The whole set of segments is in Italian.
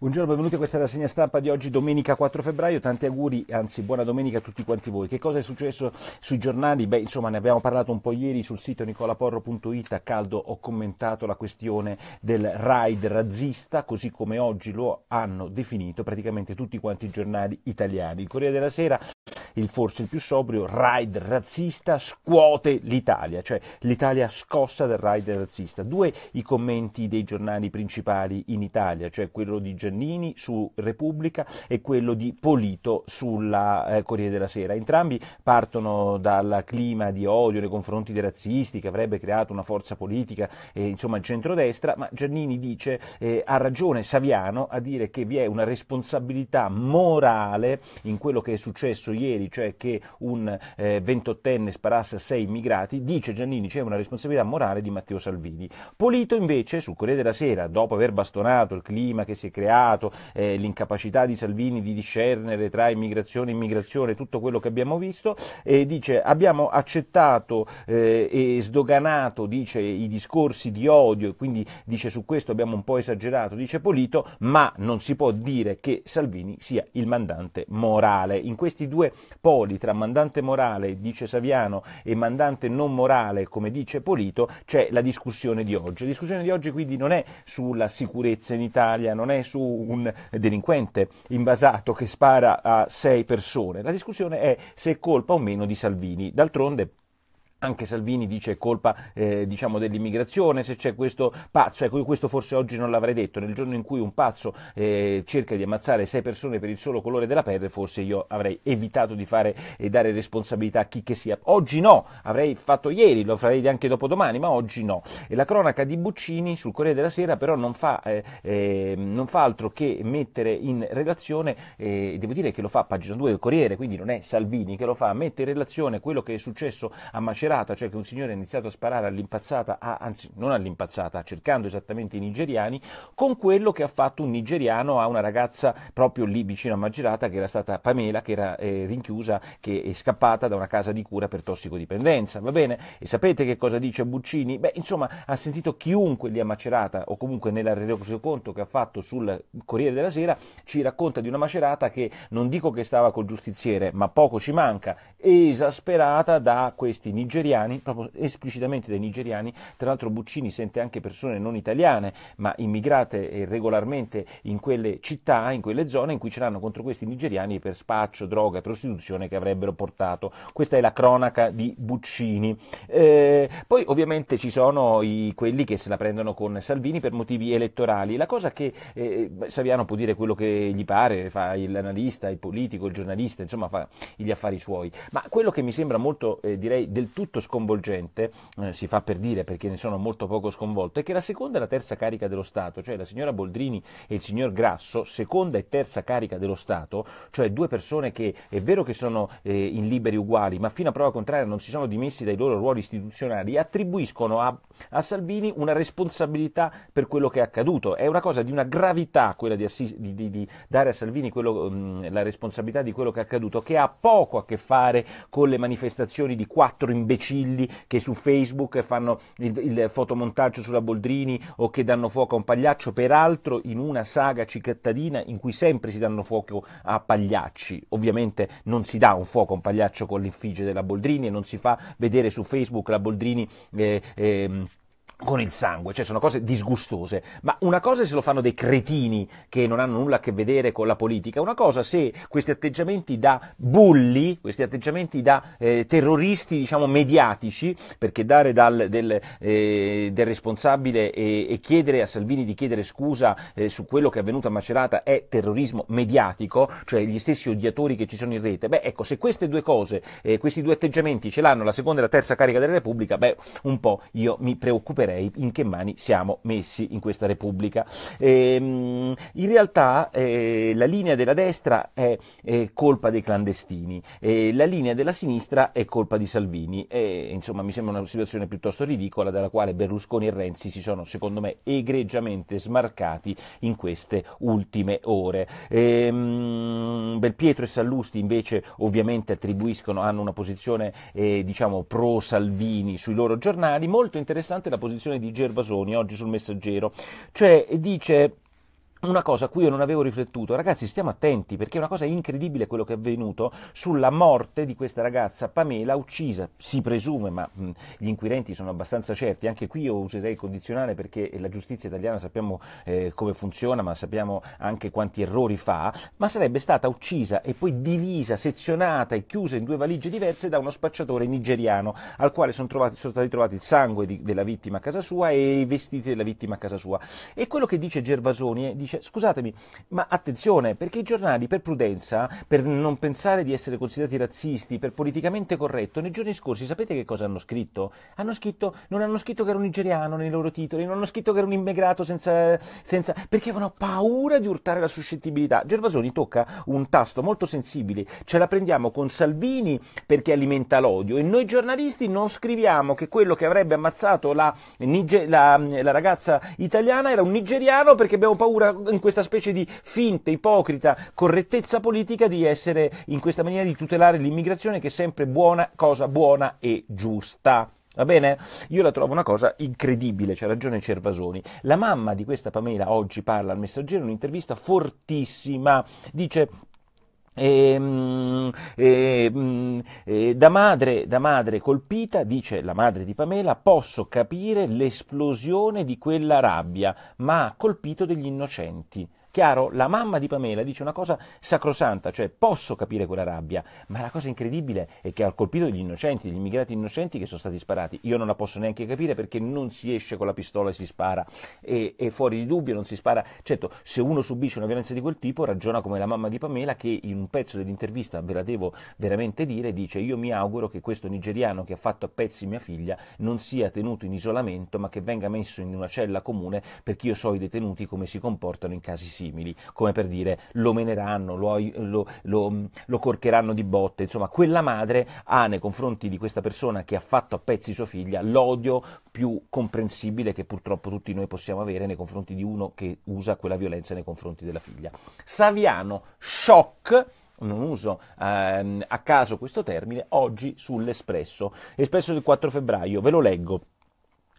Buongiorno, benvenuti a questa rassegna stampa di oggi, domenica 4 febbraio. Tanti auguri, anzi buona domenica a tutti quanti voi. Che cosa è successo sui giornali? Beh, insomma, ne abbiamo parlato un po' ieri sul sito nicolaporro.it. A caldo ho commentato la questione del raid razzista, così come oggi lo hanno definito praticamente tutti quanti i giornali italiani. Il Corriere della Sera il forse il più sobrio, raid razzista scuote l'Italia, cioè l'Italia scossa dal raid razzista. Due i commenti dei giornali principali in Italia, cioè quello di Gennaio Giannini su Repubblica e quello di Polito sulla eh, Corriere della Sera. Entrambi partono dal clima di odio nei confronti dei razzisti che avrebbe creato una forza politica, eh, insomma il centrodestra, ma Giannini dice eh, ha ragione Saviano a dire che vi è una responsabilità morale in quello che è successo ieri, cioè che un eh, sparasse a sei immigrati, dice Giannini c'è una responsabilità morale di Matteo Salvini. Polito invece sul Corriere della Sera, dopo aver bastonato il clima che si è creato, immigrato, eh, l'incapacità di Salvini di discernere tra immigrazione e immigrazione, tutto quello che abbiamo visto, e dice abbiamo accettato eh, e sdoganato dice, i discorsi di odio, e quindi dice su questo abbiamo un po' esagerato, dice Polito, ma non si può dire che Salvini sia il mandante morale. In questi due poli tra mandante morale, dice Saviano, e mandante non morale, come dice Polito, c'è la discussione di oggi. La discussione di oggi quindi non è sulla sicurezza in Italia, non è su un delinquente invasato che spara a sei persone. La discussione è se è colpa o meno di Salvini. D'altronde anche Salvini dice colpa eh, diciamo dell'immigrazione, se c'è questo pazzo, ecco questo forse oggi non l'avrei detto, nel giorno in cui un pazzo eh, cerca di ammazzare sei persone per il solo colore della pelle, forse io avrei evitato di fare e dare responsabilità a chi che sia. Oggi no, avrei fatto ieri, lo farei anche dopodomani, ma oggi no. E la cronaca di Buccini sul Corriere della Sera però non fa, eh, ehm, non fa altro che mettere in relazione, eh, devo dire che lo fa a pagina 2 del Corriere, quindi non è Salvini che lo fa, mette in relazione quello che è successo a Macerata scellerata, cioè che un signore ha iniziato a sparare all'impazzata, a, anzi non all'impazzata, cercando esattamente i nigeriani, con quello che ha fatto un nigeriano a una ragazza proprio lì vicino a Maggirata, che era stata Pamela, che era eh, rinchiusa, che è scappata da una casa di cura per tossicodipendenza, va bene? E sapete che cosa dice Buccini? Beh, insomma, ha sentito chiunque lì a Macerata, o comunque nella resoconto che ha fatto sul Corriere della Sera, ci racconta di una macerata che non dico che stava col giustiziere, ma poco ci manca, esasperata da questi nigeriani, proprio esplicitamente dai nigeriani, tra l'altro Buccini sente anche persone non italiane, ma immigrate eh, regolarmente in quelle città, in quelle zone in cui ce l'hanno contro questi nigeriani per spaccio, droga e prostituzione che avrebbero portato. Questa è la cronaca di Buccini. Eh, poi ovviamente ci sono i, quelli che se la prendono con Salvini per motivi elettorali. La cosa che eh, Saviano può dire quello che gli pare, fa l'analista, il politico, il giornalista, insomma fa gli affari suoi. Ma quello che mi sembra molto, eh, direi, del tutto sconvolgente, eh, si fa per dire perché ne sono molto poco sconvolto, è che la seconda e la terza carica dello Stato, cioè la signora Boldrini e il signor Grasso, seconda e terza carica dello Stato, cioè due persone che è vero che sono eh, in liberi uguali, ma fino a prova contraria non si sono dimessi dai loro ruoli istituzionali, attribuiscono a, a Salvini una responsabilità per quello che è accaduto. È una cosa di una gravità quella di, assi- di, di, di dare a Salvini quello, mh, mm, la responsabilità di quello che è accaduto, che ha poco a che fare scatenare con le manifestazioni di quattro imbecilli che su Facebook fanno il, il fotomontaggio sulla Boldrini o che danno fuoco a un pagliaccio, peraltro in una saga cittadina in cui sempre si danno fuoco a pagliacci. Ovviamente non si dà un fuoco a un pagliaccio con l'infigie della Boldrini e non si fa vedere su Facebook la Boldrini. Eh, eh, con il sangue, cioè sono cose disgustose, ma una cosa è se lo fanno dei cretini che non hanno nulla a che vedere con la politica, una cosa se questi atteggiamenti da bulli, questi atteggiamenti da eh, terroristi diciamo mediatici, perché dare dal, del, eh, del responsabile e, e, chiedere a Salvini di chiedere scusa eh, su quello che è avvenuto a Macerata è terrorismo mediatico, cioè gli stessi odiatori che ci sono in rete, beh ecco se queste due cose, eh, questi due atteggiamenti ce l'hanno la seconda e la terza carica della Repubblica, beh un po' io mi preoccuperei chiederei in che mani siamo messi in questa Repubblica. Ehm, in realtà eh, la linea della destra è, è colpa dei clandestini, eh, la linea della sinistra è colpa di Salvini. E, insomma, mi sembra una situazione piuttosto ridicola dalla quale Berlusconi e Renzi si sono, secondo me, egregiamente smarcati in queste ultime ore. Ehm, Belpietro e Sallusti invece ovviamente attribuiscono, hanno una posizione eh, diciamo pro Salvini sui loro giornali, molto interessante la posizione edizione di Gervasoni oggi sul Messaggero, cioè dice una cosa a cui io non avevo riflettuto, ragazzi stiamo attenti perché è una cosa incredibile quello che è avvenuto sulla morte di questa ragazza Pamela uccisa, si presume, ma mh, gli inquirenti sono abbastanza certi, anche qui io userei il condizionale perché la giustizia italiana sappiamo eh, come funziona, ma sappiamo anche quanti errori fa, ma sarebbe stata uccisa e poi divisa, sezionata e chiusa in due valigie diverse da uno spacciatore nigeriano al quale sono, trovati, sono stati trovati il sangue di, della vittima a casa sua e i vestiti della vittima a casa sua. E quello che dice Gervasoni è, dice dice scusatemi, ma attenzione, perché i giornali per prudenza, per non pensare di essere considerati razzisti, per politicamente corretto, nei giorni scorsi sapete che cosa hanno scritto? Hanno scritto, non hanno scritto che era un nigeriano nei loro titoli, non hanno scritto che era un immigrato senza, senza perché avevano paura di urtare la suscettibilità. Gervasoni tocca un tasto molto sensibile, ce la prendiamo con Salvini perché alimenta l'odio e noi giornalisti non scriviamo che quello che avrebbe ammazzato la, la, la ragazza italiana era un nigeriano perché abbiamo paura in questa specie di finta, ipocrita correttezza politica di essere in questa maniera di tutelare l'immigrazione che è sempre buona, cosa buona e giusta. Va bene? Io la trovo una cosa incredibile, c'ha ragione Cervasoni. La mamma di questa Pamela oggi parla al messaggero in un'intervista fortissima, dice e, e, e, da, madre, da madre colpita, dice la madre di Pamela, posso capire l'esplosione di quella rabbia, ma ha colpito degli innocenti. Chiaro, la mamma di Pamela dice una cosa sacrosanta, cioè posso capire quella rabbia, ma la cosa incredibile è che ha colpito degli innocenti, degli immigrati innocenti che sono stati sparati. Io non la posso neanche capire perché non si esce con la pistola e si spara, e, e fuori di dubbio non si spara. Certo, se uno subisce una violenza di quel tipo ragiona come la mamma di Pamela che in un pezzo dell'intervista, ve la devo veramente dire, dice io mi auguro che questo nigeriano che ha fatto a pezzi mia figlia non sia tenuto in isolamento ma che venga messo in una cella comune perché io so i detenuti come si comportano in casi simili simili, come per dire lo meneranno, lo, lo, lo, mm, lo corcheranno di botte, insomma quella madre ha nei confronti di questa persona che ha fatto a pezzi sua figlia l'odio più comprensibile che purtroppo tutti noi possiamo avere nei confronti di uno che usa quella violenza nei confronti della figlia. Saviano, shock non uso ehm, a caso questo termine, oggi sull'Espresso. Espresso del 4 febbraio, ve lo leggo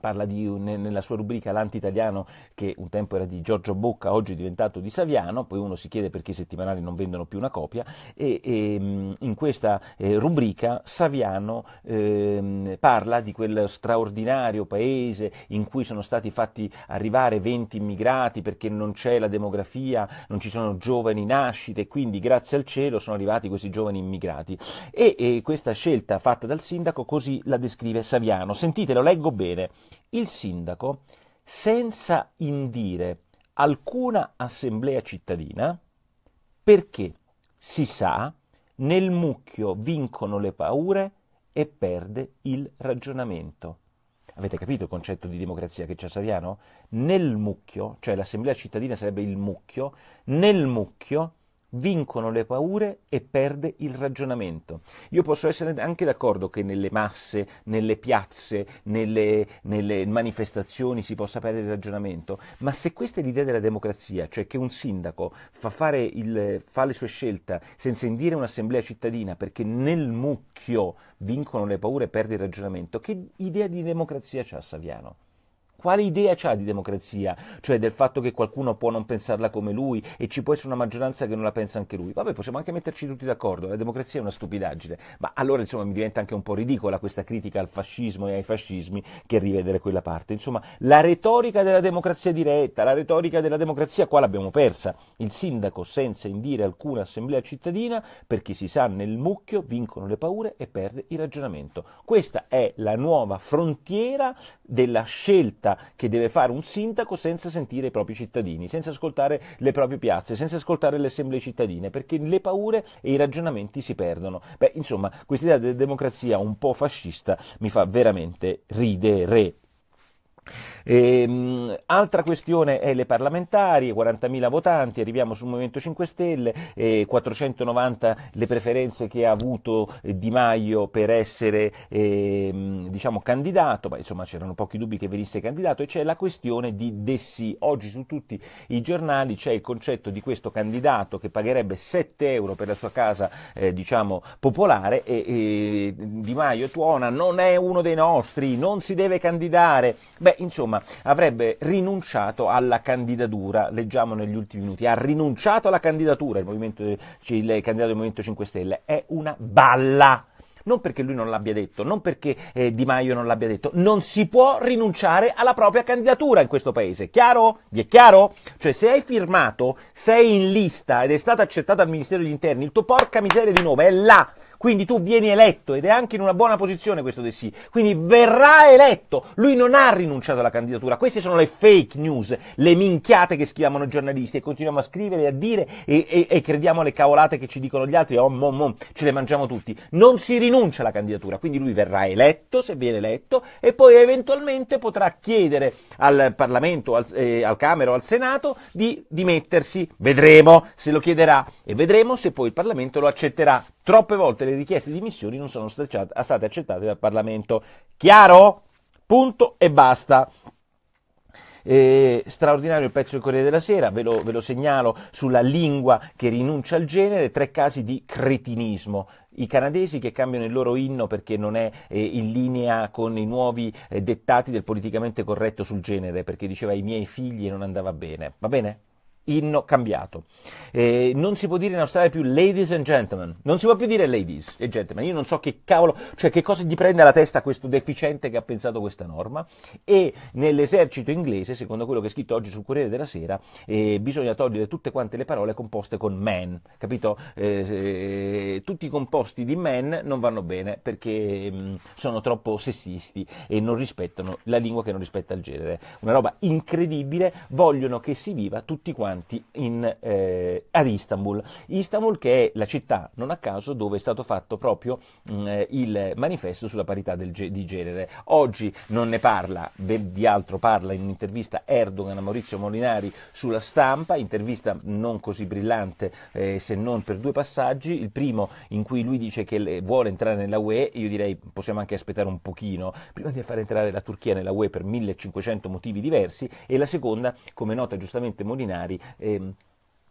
parla di, nella sua rubrica L'anti-italiano, che un tempo era di Giorgio Bocca, oggi è diventato di Saviano, poi uno si chiede perché i settimanali non vendono più una copia, e, e ehm, in questa eh, rubrica Saviano eh, parla di quel straordinario paese in cui sono stati fatti arrivare 20 immigrati perché non c'è la demografia, non ci sono giovani nascite, quindi grazie al cielo sono arrivati questi giovani immigrati. E, e questa scelta fatta dal sindaco così la descrive Saviano. Sentite, lo leggo bene. Il sindaco, senza indire alcuna assemblea cittadina, perché si sa, nel mucchio vincono le paure e perde il ragionamento. Avete capito il concetto di democrazia che c'è a Saviano? Nel mucchio, cioè l'assemblea cittadina sarebbe il mucchio, nel mucchio vincono le paure e perde il ragionamento. Io posso essere anche d'accordo che nelle masse, nelle piazze, nelle, nelle manifestazioni si possa perdere il ragionamento, ma se questa è l'idea della democrazia, cioè che un sindaco fa, il, fa le sue scelte senza indire un'assemblea cittadina perché nel mucchio vincono le paure e perde il ragionamento, che idea di democrazia c'ha Saviano? quale idea ha di democrazia? Cioè del fatto che qualcuno può non pensarla come lui e ci può essere una maggioranza che non la pensa anche lui. Vabbè, possiamo anche metterci tutti d'accordo, la democrazia è una stupidaggine, ma allora insomma mi diventa anche un po' ridicola questa critica al fascismo e ai fascismi che rivedere quella parte. Insomma, la retorica della democrazia diretta, la retorica della democrazia qua l'abbiamo persa. Il sindaco senza indire alcuna assemblea cittadina, perché si sa nel mucchio vincono le paure e perde il ragionamento. Questa è la nuova frontiera della scelta che deve fare un sindaco senza sentire i propri cittadini, senza ascoltare le proprie piazze, senza ascoltare le assemblee cittadine, perché le paure e i ragionamenti si perdono. Beh, insomma, questa idea della democrazia un po' fascista mi fa veramente ridere. Ehm, altra questione è le parlamentari, 40.000 votanti, arriviamo sul Movimento 5 Stelle, eh, 490 le preferenze che ha avuto eh, Di Maio per essere ehm, diciamo, candidato, ma insomma c'erano pochi dubbi che venisse candidato e c'è la questione di De Oggi su tutti i giornali c'è il concetto di questo candidato che pagherebbe 7 euro per la sua casa eh, diciamo, popolare e, e Di Maio tuona non è uno dei nostri, non si deve candidare. Beh, insomma avrebbe rinunciato alla candidatura, leggiamo negli ultimi minuti, ha rinunciato alla candidatura, il, il candidato del Movimento 5 Stelle, è una balla non perché lui non l'abbia detto, non perché eh, Di Maio non l'abbia detto, non si può rinunciare alla propria candidatura in questo paese. Chiaro? Vi è chiaro? Cioè, se hai firmato, sei in lista ed è stata accettata al Ministero degli Interni, il tuo porca miseria di nome è là. Quindi tu vieni eletto ed è anche in una buona posizione questo De Sì. Quindi verrà eletto. Lui non ha rinunciato alla candidatura. Queste sono le fake news, le minchiate che scriviamo noi giornalisti e continuiamo a scrivere e a dire e, e, e crediamo alle cavolate che ci dicono gli altri. Oh, mom, mom, ce le mangiamo tutti. Non si rinuncia alla candidatura. Quindi lui verrà eletto, se viene eletto, e poi eventualmente potrà chiedere al Parlamento, al, eh, al Camera o al Senato di dimettersi. Vedremo se lo chiederà e vedremo se poi il Parlamento lo accetterà. Troppe volte le richieste di missioni non sono state accettate dal Parlamento. Chiaro? Punto e basta. Eh, straordinario il pezzo del Corriere della Sera, ve lo, ve lo, segnalo, sulla lingua che rinuncia al genere, tre casi di cretinismo. I canadesi che cambiano il loro inno perché non è eh, in linea con i nuovi eh, dettati del politicamente corretto sul genere, perché diceva i miei figli e non andava bene. Va bene? inno cambiato. Eh, non si può dire in Australia più ladies and gentlemen, non si può più dire ladies e gentlemen, io non so che cavolo, cioè che cosa gli prende alla testa questo deficiente che ha pensato questa norma e nell'esercito inglese, secondo quello che è scritto oggi sul Corriere della Sera, eh, bisogna togliere tutte quante le parole composte con man, capito? Eh, eh, tutti i composti di man non vanno bene perché mh, mm, sono troppo sessisti e non rispettano la lingua che non rispetta il genere. Una roba incredibile, vogliono che si viva tutti quanti importanti in, eh, ad Istanbul. Istanbul che è la città, non a caso, dove è stato fatto proprio mh, mm, eh, il manifesto sulla parità del, di genere. Oggi non ne parla, di altro parla in un'intervista Erdogan a Maurizio Molinari sulla stampa, intervista non così brillante eh, se non per due passaggi, il primo in cui lui dice che vuole entrare nella UE, io direi possiamo anche aspettare un pochino prima di far entrare la Turchia nella UE per 1500 motivi diversi e la seconda, come nota giustamente Molinari, eh,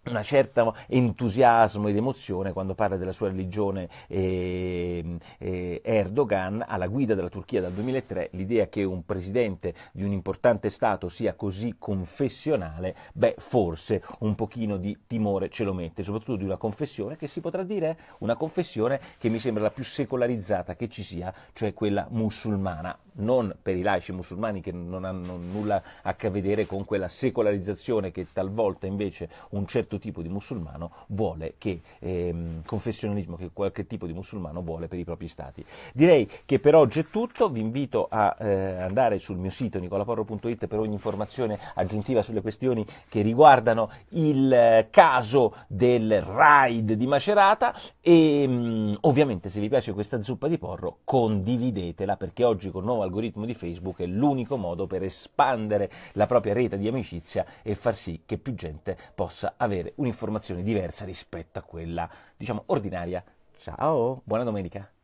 una certa entusiasmo ed emozione quando parla della sua religione eh, eh, Erdogan alla guida della Turchia dal 2003 l'idea che un presidente di un importante stato sia così confessionale beh forse un pochino di timore ce lo mette soprattutto di una confessione che si potrà dire eh, una confessione che mi sembra la più secolarizzata che ci sia cioè quella musulmana non per i laici musulmani che non hanno nulla a che vedere con quella secolarizzazione che talvolta invece un certo certo tipo di musulmano vuole che, ehm, confessionalismo che qualche tipo di musulmano vuole per i propri stati. Direi che per oggi è tutto, vi invito a eh, andare sul mio sito nicolaporro.it per ogni informazione aggiuntiva sulle questioni che riguardano il eh, caso del raid di Macerata e mh, mm, ovviamente se vi piace questa zuppa di porro condividetela perché oggi con il nuovo algoritmo di Facebook è l'unico modo per espandere la propria rete di amicizia e far sì che più gente possa avere avere un'informazione diversa rispetto a quella, diciamo, ordinaria. Ciao, buona domenica.